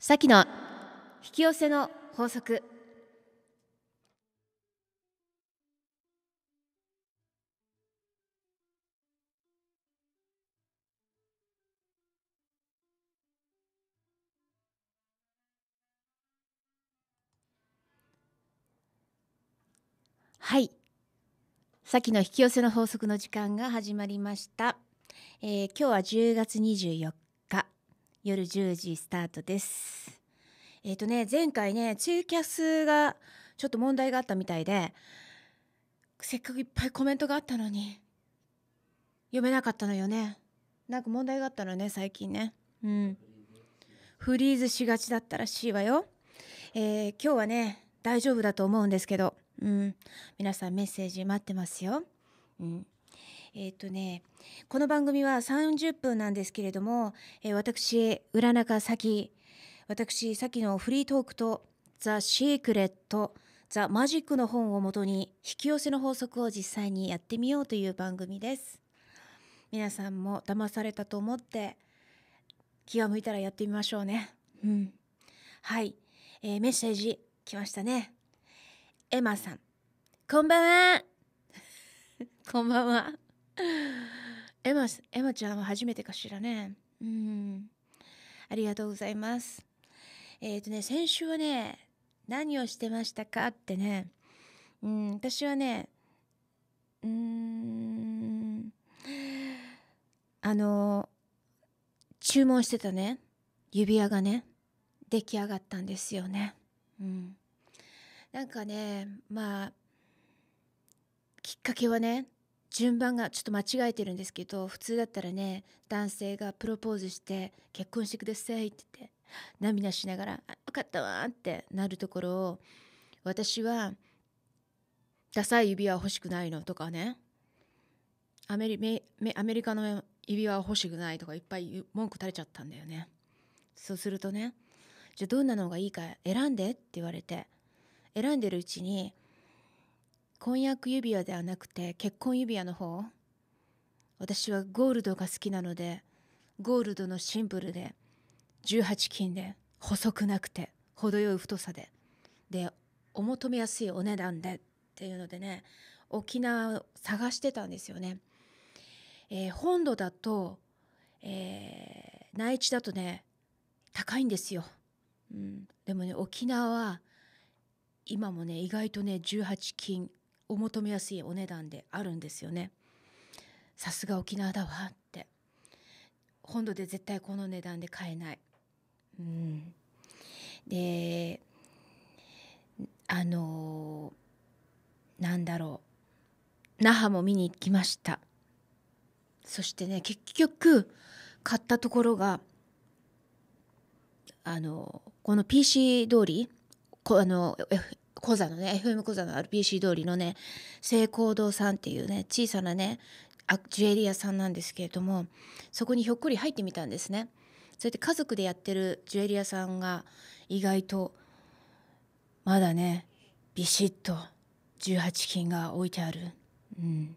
さきの引き寄せの法則はいさきの引き寄せの法則の時間が始まりました、えー、今日は10月24夜10時スタートです。えっ、ー、とね、前回ね、ツイキャスがちょっと問題があったみたいで、せっかくいっぱいコメントがあったのに、読めなかったのよね。なんか問題があったのね、最近ね。うん。フリーズしがちだったらしいわよ。えー、今日はね、大丈夫だと思うんですけど、うん。皆さんメッセージ待ってますよ。うん。えっ、ー、とねこの番組は30分なんですけれども、えー、私浦中咲私咲のフリートークと「ザ・シークレット」「ザ・マジック」の本をもとに引き寄せの法則を実際にやってみようという番組です。皆さんも騙されたと思って気が向いたらやってみましょうね。うん、はい、えー、メッセージ来ましたね。エマさん、こんばんは。こんばんは。エマ、エマちゃんは初めてかしらね。うん。ありがとうございます。えっ、ー、とね、先週はね、何をしてましたかってね、うん、私はね、うん、あの、注文してたね、指輪がね、出来上がったんですよね。うん。なんかね、まあ、きっかけはね、順番がちょっと間違えてるんですけど普通だったらね男性がプロポーズして「結婚してください」って言って涙しながら「よかったわ」ってなるところを私は「ダサい指輪欲しくないの」とかねアメリアメリカの指輪欲しくないとかいっぱい文句垂れちゃったんだよねそうするとねじゃあどんなのがいいか選んでって言われて選んでるうちに婚約指輪ではなくて結婚指輪の方私はゴールドが好きなのでゴールドのシンプルで18金で細くなくて程よい太さででお求めやすいお値段でっていうのでね沖縄を探してたんですよね。えー、本土だと、えー、内地だとね高いんですよ。うん、でもね沖縄は今もね意外とね18金お求めやすいお値段であるんですよね。さすが沖縄だわって本土で絶対この値段で買えない。うん、であのなんだろう那覇も見に行きましたそしてね結局買ったところがあのこの PC 通りこあの講座のね FM 講座の RPC 通りのね聖光堂さんっていうね小さなねジュエリー屋さんなんですけれどもそこにひょっこり入ってみたんですね。それで家族でやってるジュエリー屋さんが意外とまだねビシッと18金が置いてある、うん、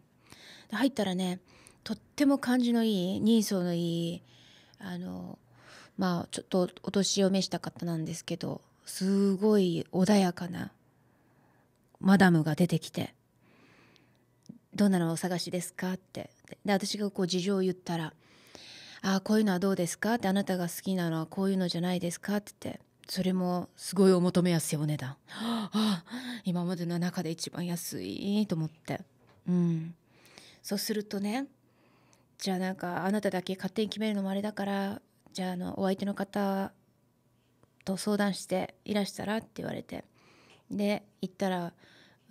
入ったらねとっても感じのいい人相のいいあのまあちょっとお年を召した方なんですけどすごい穏やかなマダムが出てきて「どんなのをお探しですか?」ってで私がこう事情を言ったら「ああこういうのはどうですか?」って「あなたが好きなのはこういうのじゃないですか?」って言ってそれもすごいお求めやすいお値段、はあ、今までの中で一番安いと思って、うん、そうするとねじゃあなんかあなただけ勝手に決めるのもあれだからじゃああのお相手の方と相談していらしたらって言われてで行ったら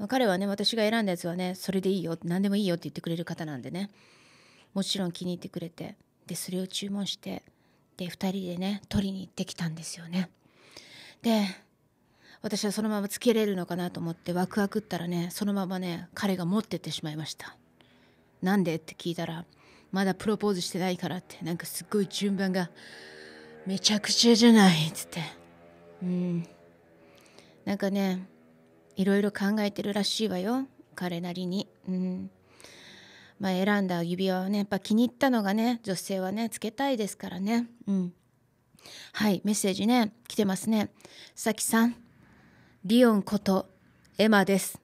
まあ、彼はね私が選んだやつはねそれでいいよ何でもいいよって言ってくれる方なんでねもちろん気に入ってくれてでそれを注文してで2人でね取りに行ってきたんですよね。で私はそのままつけれるのかなと思ってワクワクったらねそのままね彼が持ってってしまいました。何でって聞いたらまだプロポーズしてないからってなんかすっごい順番がめちゃくちゃじゃないっつってうんなんかねいろいろ考えてるらしいわよ彼なりに。うんまあ、選んだ指輪はねやっぱ気に入ったのがね女性はねつけたいですからね。うんはいメッセージね来てますね。さきさんリオンことエマです。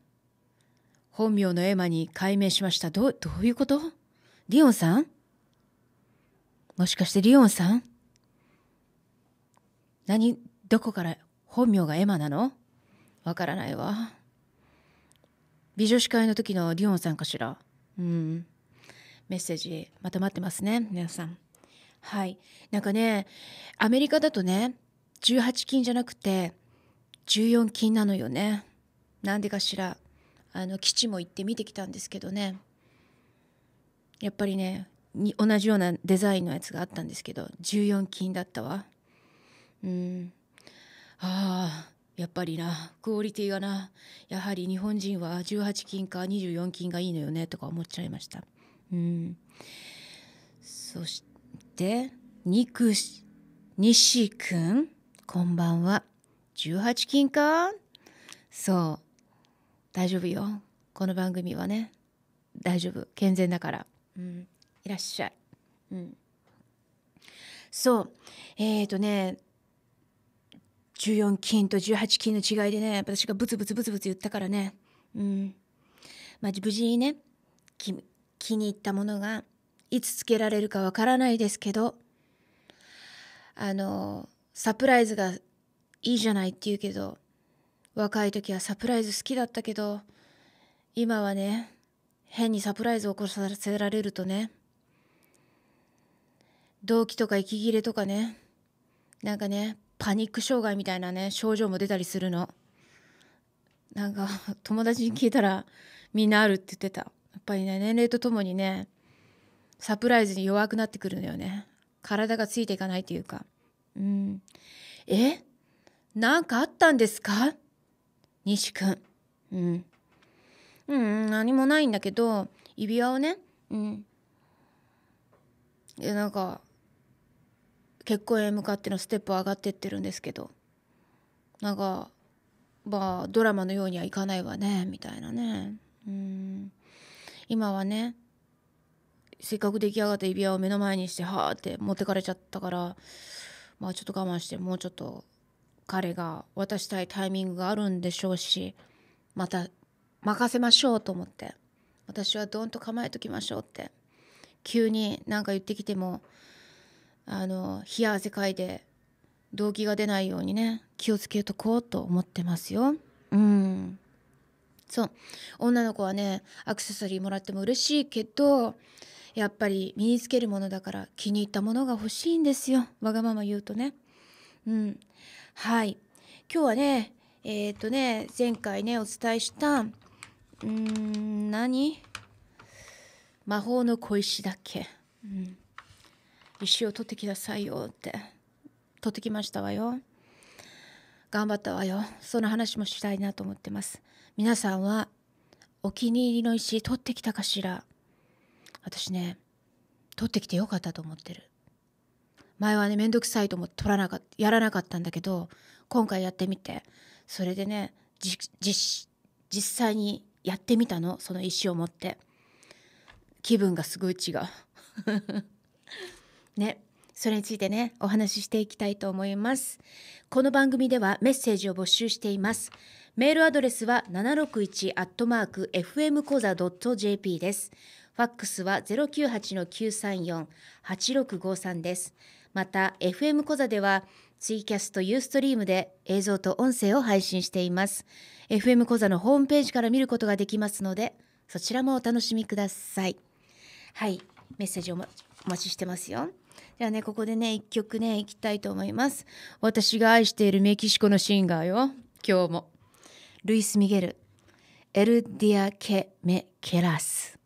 本名のエマに改名しました。どうどういうことリオンさんもしかしてリオンさん何どこから本名がエマなのわからないわ美女司会の時のデオンさんかしらうんメッセージまた待ってますね皆さんはいなんかねアメリカだとね18金じゃなくて14金なのよねなんでかしらあの基地も行って見てきたんですけどねやっぱりね同じようなデザインのやつがあったんですけど14金だったわうんああやっぱりな、クオリティがな、やはり日本人は18金か24金がいいのよね、とか思っちゃいました。うん。そして、肉、西くん、こんばんは。18金かそう。大丈夫よ。この番組はね、大丈夫。健全だから。うん。いらっしゃい。うん。そう。えっ、ー、とね、14金と18金の違いでね私がブツブツブツブツ言ったからねうんまあ無事にね気に入ったものがいつつけられるかわからないですけどあのサプライズがいいじゃないって言うけど若い時はサプライズ好きだったけど今はね変にサプライズを起こさせられるとね動機とか息切れとかねなんかねパニック障害みたいなね症状も出たりするのなんか 友達に聞いたらみんなあるって言ってたやっぱりね年齢とともにねサプライズに弱くなってくるのよね体がついていかないというかうんえなんかあったんですか西くんうんうん何もないんだけど指輪をねうんいやなんか結婚へ向かってのステップを上がってってるんですけどなんかまあドラマのようにはいかないわねみたいなねうん今はねせっかく出来上がった指輪を目の前にしてはーって持ってかれちゃったからまあちょっと我慢してもうちょっと彼が渡したいタイミングがあるんでしょうしまた任せましょうと思って私はどんと構えときましょうって急に何か言ってきてもあの冷や汗かいて動機が出ないようにね気をつけとこうと思ってますよ。うんそう女の子はねアクセサリーもらっても嬉しいけどやっぱり身につけるものだから気に入ったものが欲しいんですよわがまま言うとね。うんはい今日はねえっ、ー、とね前回ねお伝えしたうん何魔法の小石だっけ、うん、石を取ってきなさいよって取ってきましたわよ頑張ったわよその話もしたいなと思ってます皆さんはお気に入りの石取ってきたかしら私ね取ってきてよかったと思ってる前はね面倒くさいと思って取らなかやらなかったんだけど今回やってみてそれでね実際にやってみたのその石を持って気分がすごい違うねそれについてねお話ししていきたいと思いますこの番組ではメッセージを募集していますメールアドレスは761アットマーク FM 講座 .jp ですファックスは098 934-8653ですまた FM 講座ではツイキャストユーストリームで映像と音声を配信しています FM 講座のホームページから見ることができますのでそちらもお楽しみくださいはいメッセージをお待ちしてますよじゃあねここでね一曲ねいきたいと思います私が愛しているメキシコのシンガーよ今日もルイス・ミゲルエルディア・ケ・メ・ケラス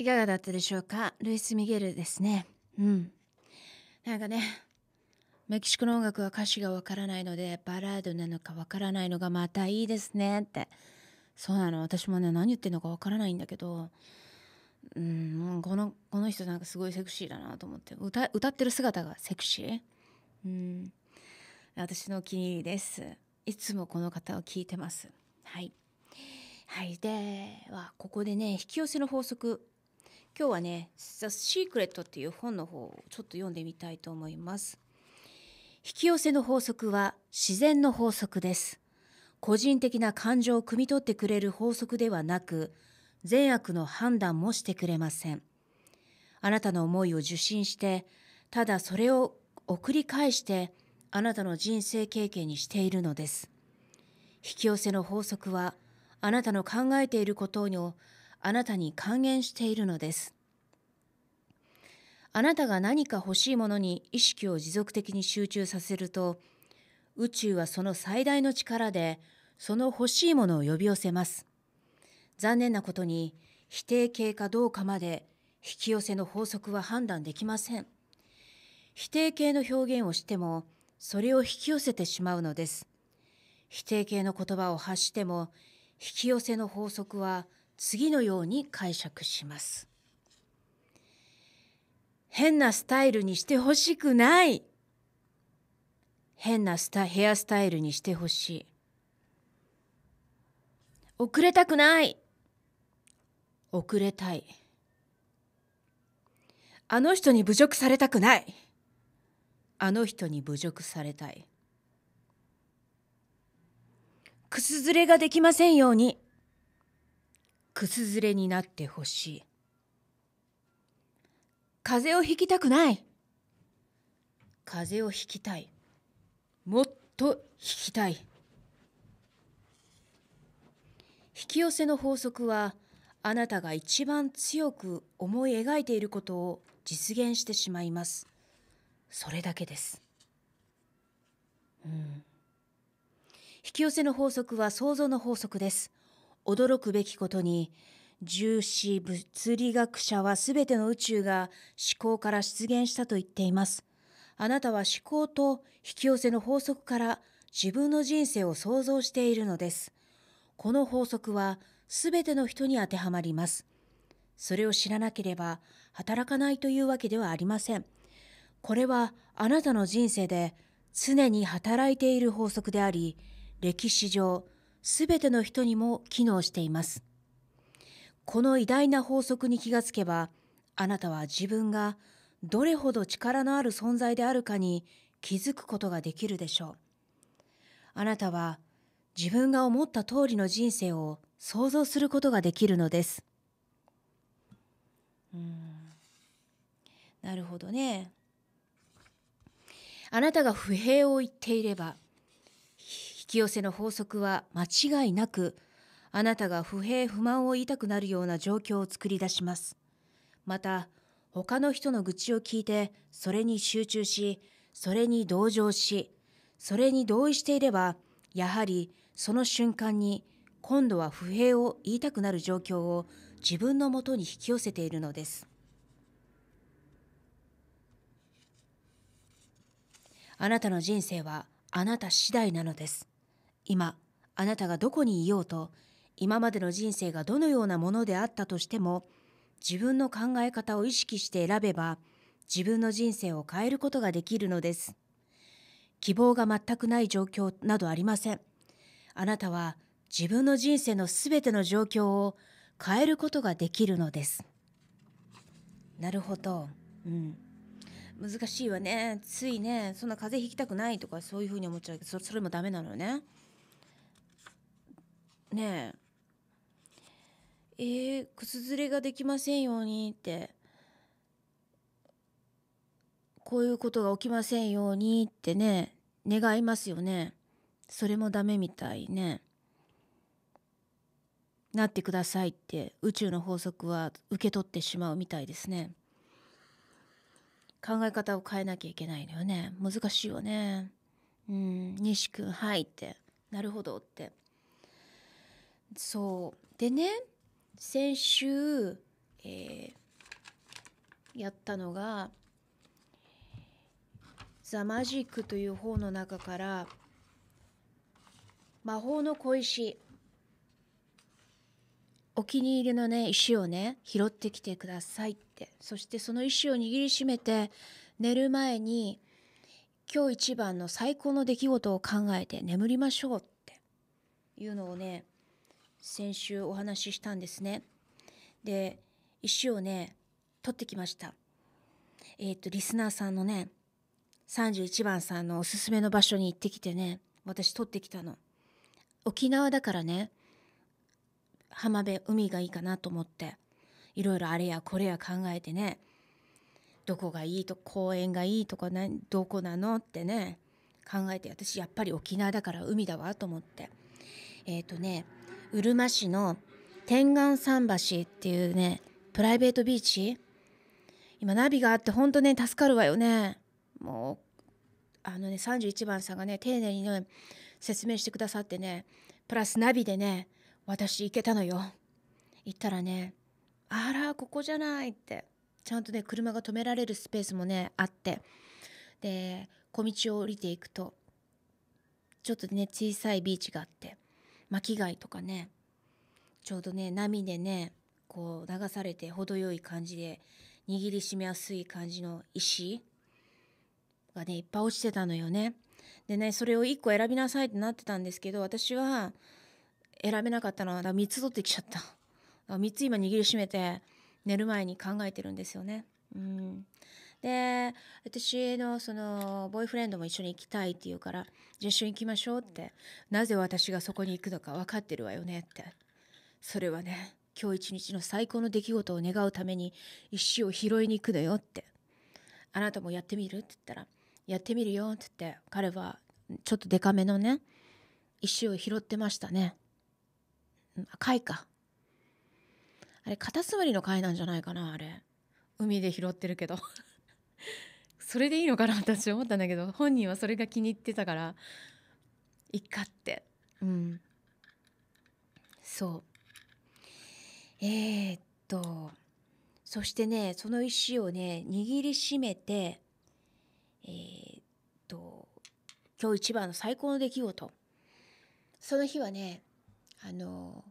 いかがだったでしょうかルイス・ミゲルですねうんなんかねメキシコの音楽は歌詞がわからないのでバラードなのかわからないのがまたいいですねってそうなの私もね何言ってんのかわからないんだけどうんこのこの人なんかすごいセクシーだなと思って歌歌ってる姿がセクシーうん私のお気に入りですいつもこの方を聞いてますはいはいではここでね引き寄せの法則今日はね「The Secret」っていう本の方をちょっと読んでみたいと思います。引き寄せの法則は自然の法則です。個人的な感情を汲み取ってくれる法則ではなく善悪の判断もしてくれません。あなたの思いを受信してただそれを送り返してあなたの人生経験にしているのです。引き寄せの法則はあなたの考えていることをあなたに還元しているのです。あなたが何か欲しいものに意識を持続的に集中させると、宇宙はその最大の力で、その欲しいものを呼び寄せます。残念なことに、否定形かどうかまで引き寄せの法則は判断できません。否定形の表現をしても、それを引き寄せてしまうのです。否定形の言葉を発しても、引き寄せの法則は次のように解釈します。変なスタイルにしてほしくない変なスタヘアスタイルにしてほしい遅れたくない遅れたいあの人に侮辱されたくないあの人に侮辱されたいくすずれができませんようにくすずれになってほしい風邪をひきたくない風邪をひきたいもっとひきたい引き寄せの法則はあなたが一番強く思い描いていることを実現してしまいますそれだけです、うん、引き寄せの法則は想像の法則です驚くべきことに、重視物理学者はすべての宇宙が思考から出現したと言っています。あなたは思考と引き寄せの法則から自分の人生を想像しているのです。この法則はすべての人に当てはまります。それを知らなければ働かないというわけではありません。これはあなたの人生で常に働いている法則であり、歴史上すべての人にも機能しています。この偉大な法則に気がつけば、あなたは自分がどれほど力のある存在であるかに気づくことができるでしょう。あなたは自分が思った通りの人生を想像することができるのです。なるほどね。あなたが不平を言っていればき寄せの法則は間違いなくあなたが不平不満を言いたくなるような状況を作り出しますまた他の人の愚痴を聞いてそれに集中しそれに同情しそれに同意していればやはりその瞬間に今度は不平を言いたくなる状況を自分のもとに引き寄せているのですあなたの人生はあなた次第なのです今あなたがどこにいようと今までの人生がどのようなものであったとしても自分の考え方を意識して選べば自分の人生を変えることができるのです希望が全くない状況などありませんあなたは自分の人生のすべての状況を変えることができるのですなるほどうん難しいわねついねそんな風邪ひきたくないとかそういうふうに思っちゃうけどそれもダメなのねねええー、靴ずれができませんようにってこういうことが起きませんようにってね願いますよねそれもダメみたいねなってくださいって宇宙の法則は受け取ってしまうみたいですね考え方を変えなきゃいけないのよね難しいよねうん西君はいってなるほどって。そうでね先週、えー、やったのが「ザ・マジック」という本の中から「魔法の小石」お気に入りのね石をね拾ってきてくださいってそしてその石を握りしめて寝る前に今日一番の最高の出来事を考えて眠りましょうっていうのをね先週お話ししたんですね。で、石をね、取ってきました。えっ、ー、と、リスナーさんのね、31番さんのおすすめの場所に行ってきてね、私取ってきたの。沖縄だからね、浜辺、海がいいかなと思って、いろいろあれやこれや考えてね、どこがいいと、公園がいいとか、ね、どこなのってね、考えて、私やっぱり沖縄だから海だわと思って。えっ、ー、とね、うるま市の天眼桟橋っていうね、プライベートビーチ今ナビがあってほんとね、助かるわよね。もう、あのね、31番さんがね、丁寧にね、説明してくださってね、プラスナビでね、私行けたのよ。行ったらね、あら、ここじゃないって。ちゃんとね、車が止められるスペースもね、あって。で、小道を降りていくと、ちょっとね、小さいビーチがあって。巻貝とかねちょうどね波でねこう流されて程よい感じで握りしめやすい感じの石がねいっぱい落ちてたのよね。でねそれを1個選びなさいってなってたんですけど私は選べなかったのは3つ取ってきちゃった3つ今握りしめて寝る前に考えてるんですよね。うん、で私のそのボーイフレンドも一緒に行きたいって言うからじゃあ一緒に行きましょうってなぜ私がそこに行くのか分かってるわよねってそれはね今日一日の最高の出来事を願うために石を拾いに行くのよってあなたもやってみるって言ったらやってみるよって言って彼はちょっとデカめのね石を拾ってましたね貝かあれカタツムリの貝なんじゃないかなあれ海で拾ってるけど それでいいのかな私思ったんだけど本人はそれが気に入ってたからいっかってうんそうえー、っとそしてねその石をね握りしめてえー、っと今日一番の最高の出来事その日はねあの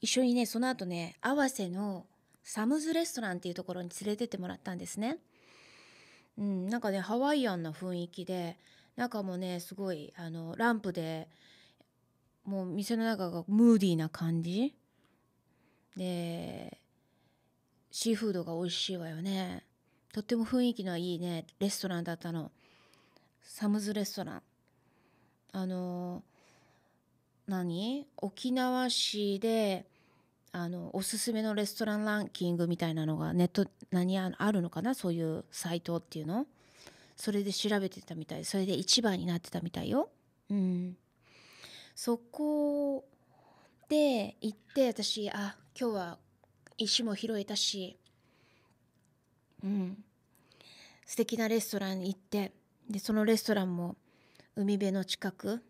一緒にねその後ね合わせのサムズレストランっていうところに連れてってもらったんですね。うん、なんかねハワイアンな雰囲気で中もねすごいあのランプでもう店の中がムーディーな感じでシーフードが美味しいわよねとっても雰囲気のいいねレストランだったのサムズレストランあの何沖縄市であのおすすめのレストランランキングみたいなのがネット何あるのかなそういうサイトっていうのそれで調べてたみたいそれで1番になってたみたいようんそこで行って私あ今日は石も拾えたしうん素敵なレストラン行ってでそのレストランも海辺の近く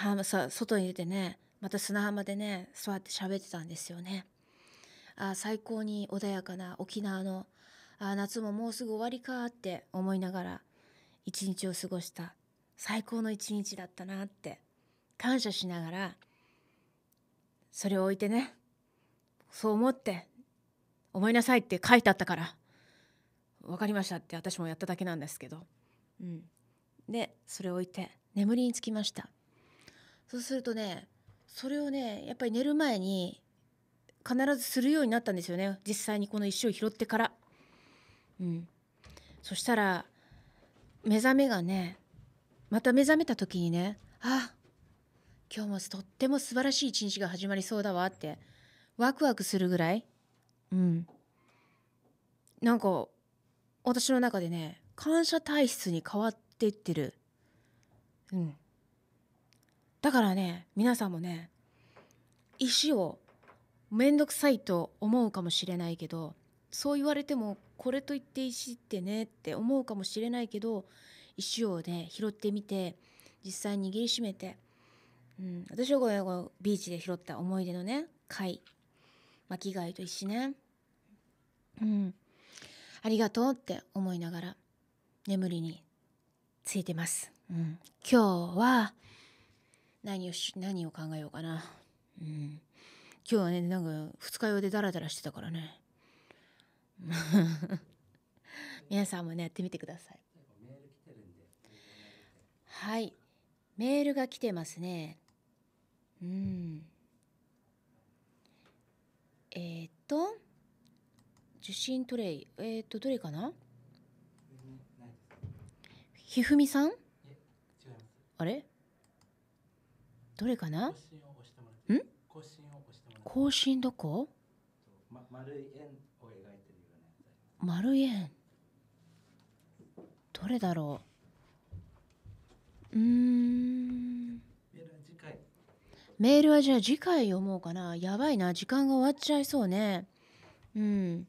はさ外に出てねまた砂浜でね座って喋ってたんですよねあ最高に穏やかな沖縄のあ夏ももうすぐ終わりかって思いながら一日を過ごした最高の一日だったなって感謝しながらそれを置いてねそう思って思いなさいって書いてあったから分かりましたって私もやっただけなんですけど、うん、でそれを置いて眠りにつきましたそうするとねそれをねやっぱり寝る前に必ずするようになったんですよね実際にこの石を拾ってから。うん、そしたら目覚めがねまた目覚めた時にねあ今日もとっても素晴らしい一日が始まりそうだわってワクワクするぐらい、うん、なんか私の中でね感謝体質に変わっていってる、うん、だからね皆さんもね石を面倒くさいと思うかもしれないけどそう言われてもこれといって石ってねって思うかもしれないけど石をね拾ってみて実際握りしめて、うん、私はこれビーチで拾った思い出のね貝巻貝と石ねうんありがとうって思いながら眠りについてます、うん、今日は何をし、何を考えようかな。うん。今日はね、なんか、二日酔いでダラダラしてたからね。皆さんもね、やってみてください。はい。メールが来てますね。うん。えー、っと、受信トレイ。えー、っと、どれかなひふみさんあれどれかな更新どこ、ま、丸い円を描いてるよう丸い円どれだろううんメールはじゃあ次回読もうかなやばいな時間が終わっちゃいそうねうん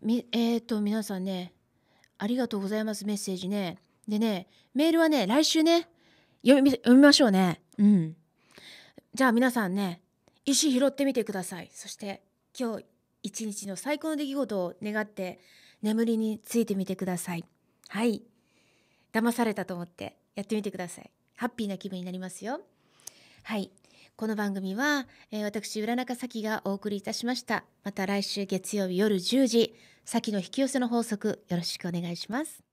みえっ、と皆さんねありがとうございますメッセージねでねメールはね来週ね読み読みましょうねうん、じゃあ皆さんね石拾ってみてくださいそして今日一日の最高の出来事を願って眠りについてみてくださいはい騙されたと思ってやってみてくださいハッピーな気分になりますよはいこの番組は、えー、私浦中咲がお送りいたしましたまた来週月曜日夜10時咲の引き寄せの法則よろしくお願いします